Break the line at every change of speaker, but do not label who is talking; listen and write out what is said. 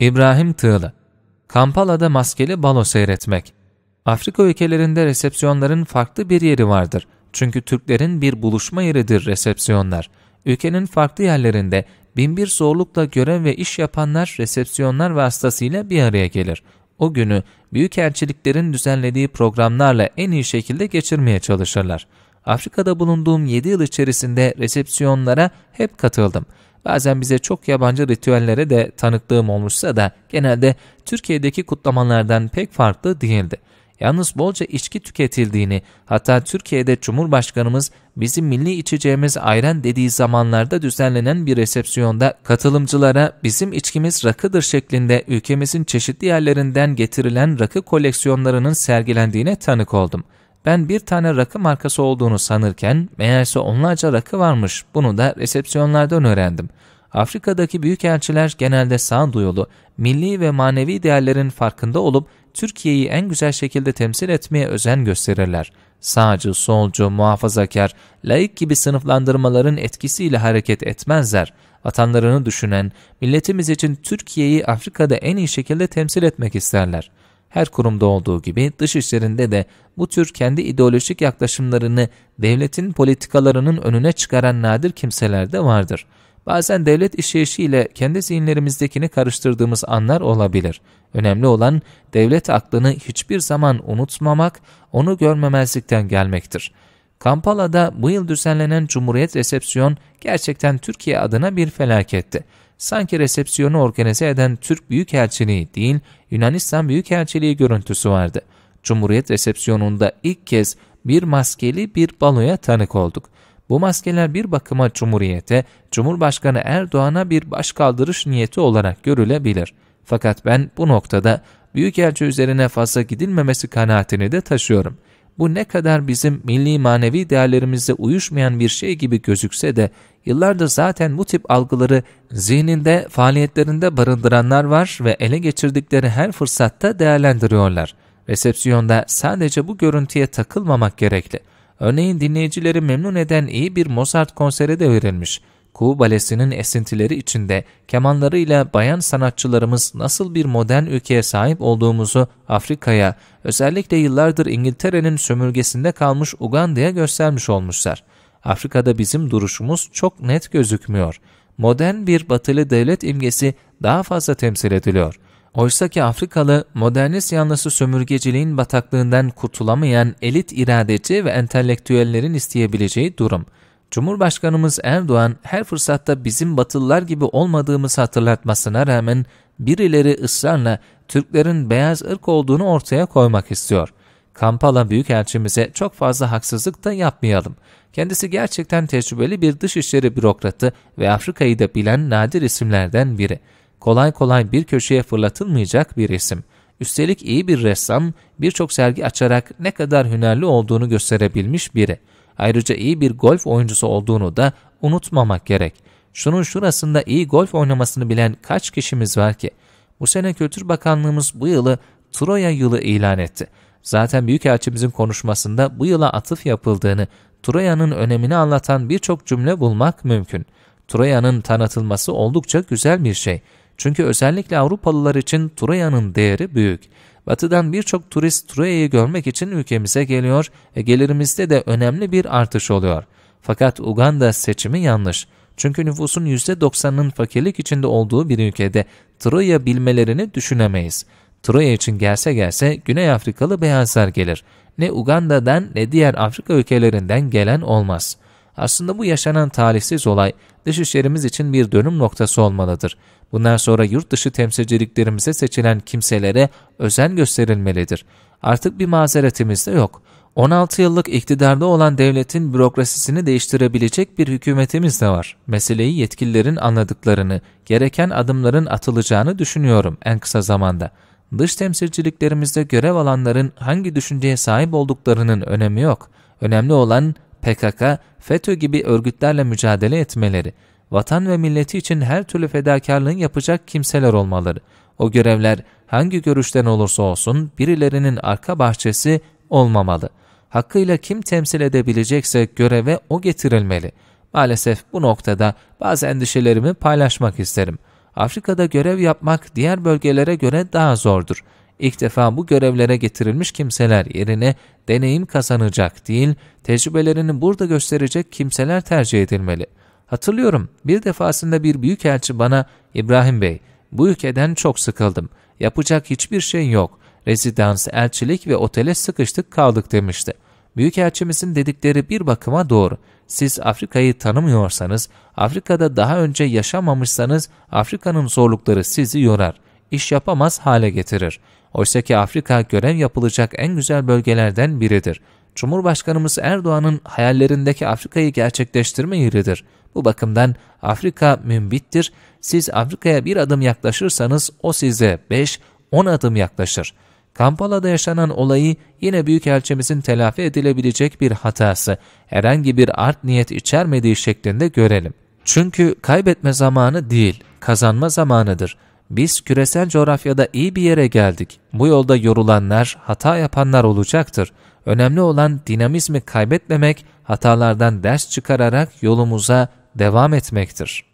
İbrahim Tığlı Kampala'da maskeli balo seyretmek Afrika ülkelerinde resepsiyonların farklı bir yeri vardır. Çünkü Türklerin bir buluşma yeridir resepsiyonlar. Ülkenin farklı yerlerinde binbir zorlukla görev ve iş yapanlar resepsiyonlar vasıtasıyla bir araya gelir. O günü büyük elçiliklerin düzenlediği programlarla en iyi şekilde geçirmeye çalışırlar. Afrika'da bulunduğum 7 yıl içerisinde resepsiyonlara hep katıldım. Bazen bize çok yabancı ritüellere de tanıklığım olmuşsa da genelde Türkiye'deki kutlamalardan pek farklı değildi. Yalnız bolca içki tüketildiğini, hatta Türkiye'de Cumhurbaşkanımız bizim milli içeceğimiz ayran dediği zamanlarda düzenlenen bir resepsiyonda katılımcılara bizim içkimiz rakıdır şeklinde ülkemizin çeşitli yerlerinden getirilen rakı koleksiyonlarının sergilendiğine tanık oldum.'' Ben bir tane rakı markası olduğunu sanırken meğerse onlarca rakı varmış. Bunu da resepsiyonlardan öğrendim. Afrika'daki büyükelçiler genelde sağduyulu, milli ve manevi değerlerin farkında olup Türkiye'yi en güzel şekilde temsil etmeye özen gösterirler. Sağcı, solcu, muhafazakar, layık gibi sınıflandırmaların etkisiyle hareket etmezler. Vatanlarını düşünen, milletimiz için Türkiye'yi Afrika'da en iyi şekilde temsil etmek isterler her kurumda olduğu gibi dış işlerinde de bu tür kendi ideolojik yaklaşımlarını devletin politikalarının önüne çıkaran nadir kimseler de vardır. Bazen devlet işleyişiyle kendi zihinlerimizdekini karıştırdığımız anlar olabilir. Önemli olan devlet aklını hiçbir zaman unutmamak, onu görmemezlikten gelmektir.'' Kampala'da bu yıl düzenlenen Cumhuriyet Resepsiyon gerçekten Türkiye adına bir felaketti sanki resepsiyonu organize eden Türk Büyükelçiliği değil Yunanistan Büyükelçiliği görüntüsü vardı. Cumhuriyet resepsiyonunda ilk kez bir maskeli bir baloya tanık olduk. Bu maskeler bir bakıma Cumhuriyete, Cumhurbaşkanı Erdoğan'a bir başkaldırış niyeti olarak görülebilir. Fakat ben bu noktada Büyükelçi üzerine fazla gidilmemesi kanaatini de taşıyorum.'' bu ne kadar bizim milli manevi değerlerimizle uyuşmayan bir şey gibi gözükse de yıllardır zaten bu tip algıları zihninde, faaliyetlerinde barındıranlar var ve ele geçirdikleri her fırsatta değerlendiriyorlar. Resepsiyonda sadece bu görüntüye takılmamak gerekli. Örneğin dinleyicileri memnun eden iyi bir Mozart konseri de verilmiş. Kuğu Balesi'nin esintileri içinde kemanlarıyla bayan sanatçılarımız nasıl bir modern ülkeye sahip olduğumuzu Afrika'ya, özellikle yıllardır İngiltere'nin sömürgesinde kalmış Uganda'ya göstermiş olmuşlar. Afrika'da bizim duruşumuz çok net gözükmüyor. Modern bir batılı devlet imgesi daha fazla temsil ediliyor. Oysaki Afrikalı, modernist yanlısı sömürgeciliğin bataklığından kurtulamayan elit iradeci ve entelektüellerin isteyebileceği durum. Cumhurbaşkanımız Erdoğan her fırsatta bizim batılılar gibi olmadığımızı hatırlatmasına rağmen birileri ısrarla Türklerin beyaz ırk olduğunu ortaya koymak istiyor. Kampala Büyükelçimize çok fazla haksızlık da yapmayalım. Kendisi gerçekten tecrübeli bir dışişleri bürokratı ve Afrika'yı da bilen nadir isimlerden biri. Kolay kolay bir köşeye fırlatılmayacak bir isim. Üstelik iyi bir ressam, birçok sergi açarak ne kadar hünerli olduğunu gösterebilmiş biri.'' Ayrıca iyi bir golf oyuncusu olduğunu da unutmamak gerek. Şunun şurasında iyi golf oynamasını bilen kaç kişimiz var ki? Bu sene Kültür Bakanlığımız bu yılı Troya yılı ilan etti. Zaten Büyükelçimizin konuşmasında bu yıla atıf yapıldığını, Troya'nın önemini anlatan birçok cümle bulmak mümkün. Troya'nın tanıtılması oldukça güzel bir şey. Çünkü özellikle Avrupalılar için Troya'nın değeri büyük. Batı'dan birçok turist Troya'yı görmek için ülkemize geliyor ve gelirimizde de önemli bir artış oluyor. Fakat Uganda seçimi yanlış. Çünkü nüfusun %90'ının fakirlik içinde olduğu bir ülkede Troya bilmelerini düşünemeyiz. Troya için gelse gelse Güney Afrikalı beyazlar gelir. Ne Uganda'dan ne diğer Afrika ülkelerinden gelen olmaz.'' Aslında bu yaşanan talihsiz olay dışişlerimiz için bir dönüm noktası olmalıdır. Bundan sonra yurt dışı temsilciliklerimize seçilen kimselere özen gösterilmelidir. Artık bir mazeretimiz de yok. 16 yıllık iktidarda olan devletin bürokrasisini değiştirebilecek bir hükümetimiz de var. Meseleyi yetkililerin anladıklarını, gereken adımların atılacağını düşünüyorum en kısa zamanda. Dış temsilciliklerimizde görev alanların hangi düşünceye sahip olduklarının önemi yok. Önemli olan PKK, FETÖ gibi örgütlerle mücadele etmeleri, vatan ve milleti için her türlü fedakarlığın yapacak kimseler olmaları. O görevler hangi görüşten olursa olsun birilerinin arka bahçesi olmamalı. Hakkıyla kim temsil edebilecekse göreve o getirilmeli. Maalesef bu noktada bazı endişelerimi paylaşmak isterim. Afrika'da görev yapmak diğer bölgelere göre daha zordur ilk defa bu görevlere getirilmiş kimseler yerine deneyim kazanacak değil, tecrübelerini burada gösterecek kimseler tercih edilmeli. Hatırlıyorum bir defasında bir büyükelçi bana İbrahim Bey bu ülkeden çok sıkıldım. Yapacak hiçbir şey yok. Rezidans, elçilik ve otele sıkıştık kaldık demişti. Büyükelçimizin dedikleri bir bakıma doğru. Siz Afrika'yı tanımıyorsanız, Afrika'da daha önce yaşamamışsanız Afrika'nın zorlukları sizi yorar, iş yapamaz hale getirir ki Afrika görev yapılacak en güzel bölgelerden biridir. Cumhurbaşkanımız Erdoğan'ın hayallerindeki Afrika'yı gerçekleştirme yeridir. Bu bakımdan Afrika mümbittir. Siz Afrika'ya bir adım yaklaşırsanız o size 5-10 adım yaklaşır. Kampala'da yaşanan olayı yine Büyükelçimizin telafi edilebilecek bir hatası, herhangi bir art niyet içermediği şeklinde görelim. Çünkü kaybetme zamanı değil, kazanma zamanıdır.'' Biz küresel coğrafyada iyi bir yere geldik. Bu yolda yorulanlar, hata yapanlar olacaktır. Önemli olan dinamizmi kaybetmemek, hatalardan ders çıkararak yolumuza devam etmektir.''